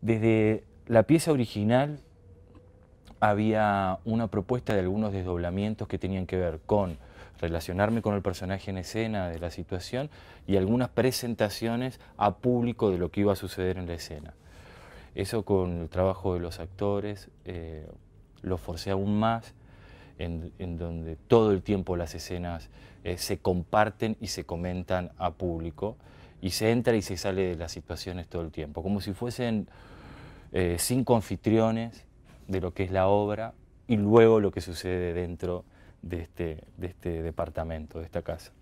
Desde la pieza original había una propuesta de algunos desdoblamientos que tenían que ver con relacionarme con el personaje en escena de la situación y algunas presentaciones a público de lo que iba a suceder en la escena. Eso con el trabajo de los actores eh, lo forcé aún más, en, donde todo el tiempo las escenas eh, se comparten y se comentan a público y se entra y se sale de las situaciones todo el tiempo, como si fuesen eh, cinco anfitriones de lo que es la obra y luego lo que sucede dentro de este, de este departamento, de esta casa.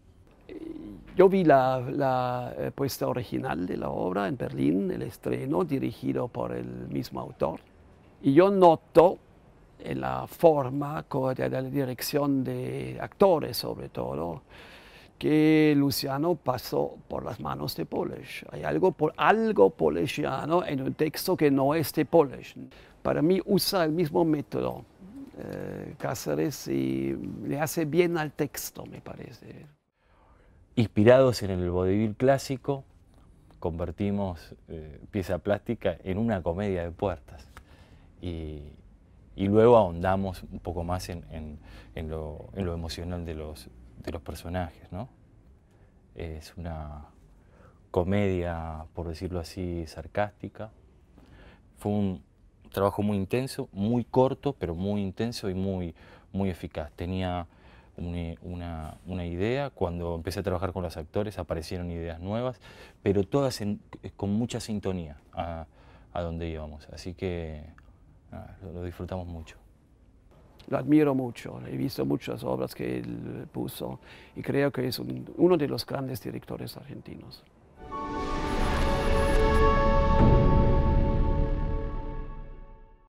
Yo vi la, eh, puesta original de la obra en Berlín, el estreno dirigido por el mismo autor, y yo noto en la forma de la dirección de actores sobre todo, que Luciano pasó por las manos de Polish. Hay algo, por, en un texto que no es de Polish. Para mí usa el mismo método eh, Cáceres y le hace bien al texto, me parece. Inspirados en el vodevil clásico, convertimos eh, pieza plástica en una comedia de puertas. Y, luego ahondamos un poco más en, lo, en lo emocional de los de los personajes, ¿no? Es una comedia, por decirlo así, sarcástica. Fue un trabajo muy intenso, muy corto, pero muy intenso y muy, muy eficaz. Tenía eh, una, idea, cuando empecé a trabajar con los actores aparecieron ideas nuevas, pero todas eh, con mucha sintonía a, donde íbamos. Así que lo disfrutamos mucho lo admiro mucho, he visto muchas obras que él puso y creo que es uno de los grandes directores argentinos.